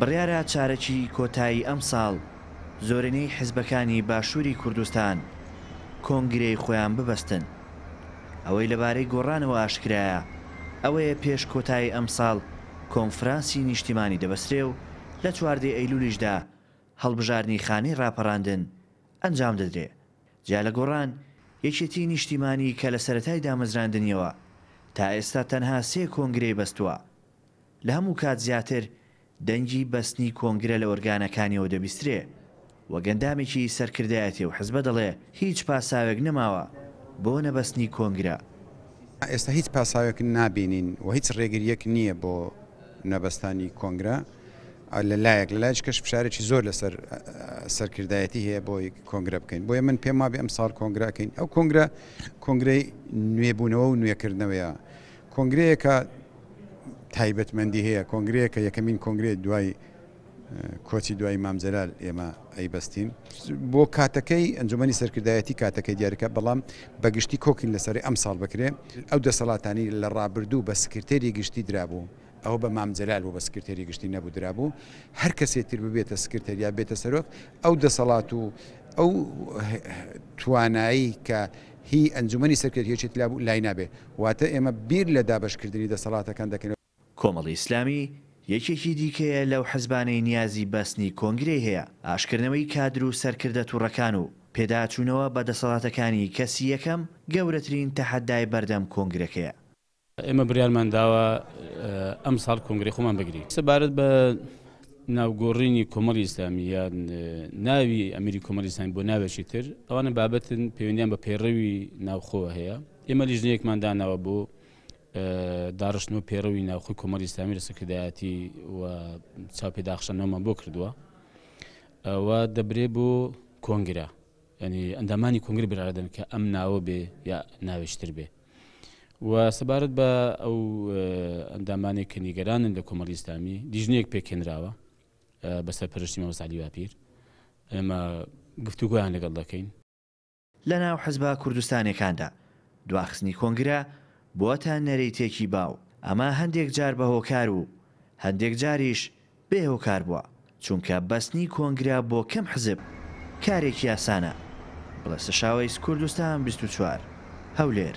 بڕیارە چارەکی کۆتایی ئەم ساڵ زۆرینەی حزبەکانی باشووری کوردستان کۆنگرەی خۆیان ببەستن ئەوەی لەبارەی گۆڕانەوە ئاشکرایە ئەوەیە پێش کۆتایی ئەم ساڵ کۆنفرانسی نیشتیمانی دەبەسرێ و لە چواردەی ئەیلولیشدا هەڵبژارنی خانی ڕاپەڕاندن ئەنجام دەدرێ جا لە گۆڕان یەکێتی نیشتیمانی کە لە سەتای دامەزراندنیەوە تا ئێستا تەنها سێ کۆنگرەی بەستووە لە هەموو کات زیاتر دەنگی بەستنی کۆنگرە لە ئۆرگانەکانیەوە دەبیسترێ وە گەندامێکی سەرکردایەتی و حزبە دەڵێ هیچ پاساوێک نەماوە بۆ نەبەستنی کۆنگرە ئێستا هیچ پاساوێک نابینین و هیچ ڕێگریەک نییە بۆ نەبەستانی کۆنگرە لە لایەک لە لایش کەش فشارێکی زۆر لەسەر سەرکردایەتی هەیە بۆی کۆنگرە بکەین بۆیە من پێم وابێ ئەم ساڵ کۆنگراکەین ئەو کۆنگرە کۆنگرەی نوێبوونەوە و نوێکردنەوەیە کۆنگرەیەکە تایبەتمەندی هەیە کۆنگرەیە کە یەکەمین کۆنگرێت دوای کۆچی دوای مامزەرال ئێمە ئەیبەستین بۆ کاتەکەی ئەنجومی سەرکردایەتی کاتەکەی دیارەکە بەڵام بەگشتی کۆکین لەسەر ئەم ساڵ بکرێ ئەو دەسەڵاتانی لە ڕابردوو بە سکرێری گشتی درابوو ئەو بە مامجلال و بە سکرێری گشتی نەبوو درابوو هەر کەسێتتر ببێتە سکرێریا بێتە سەرۆک ئەو دەسەڵات و ئەو توانایی کە هی ئەنجومی سەرکردێکی لابوو لای نابێت واتە ئێمە بیر لە دابشکردنی دەسەڵاتەکان دەکەن کۆمەڵی ئیسلامی یەکێکی دیکەیە لەو حەزبانەی نیازی بەستنی کۆنگری هەیە ئاشکردنەوەی کادر و سەرکردە تووڕەکان و پێداچوونەوە بە دەسەڵاتەکانی کەسی یەکەم گەورەترین تەحەدای بەردەم کۆنگرەکەیە ئێمە بریارمان داوە ئەم ساڵ کۆنگری خۆمان بگری سەبارەت بە ناوگۆڕینی کۆمەڵی ئیسلامی یان ناوی ئەمری کۆمەلیستانی بۆ ناوێکی تر ئەوانە بابەتن پەیوەندیان بە پێڕەوی ناوخۆوە هەیە ئێمە لیژنەیەکمانداناوە بۆ داڕشتن و پێڕەوی ناوخۆی کۆمەری ئسلامی لە سەکردایەتی و چاپی داخشانەوەمان بۆ کردووە ئەوە دەبرێ بۆ کۆنگرا ینی ئەندامانی کۆنگری برادن کە ئەم ناوە بێ یا ناوێشتر بێ و سەبارەت بە ئەو ئەندامانێک کە نیگەرانن لە کۆمەلی ئسلامی دیژنەیەک پێکێنراوە بەسەر پرشتی مەوەسالی واپیر ئەمە گفتوگویان لەگەڵ دەکەین لە ناو حەزبە کوردستانەکاندا دواخستنی کۆنگرە بۆتان نەرەی تێکی باو ئەمە هەندێک جار بە هۆکار و هەندێک جاریش بێ هۆکار بووە چونکە بەستنی کۆنگرا بۆ کەم حزب کارێکی ئاسانە بڵەسە شاوەی کوردستان 24 هەولێر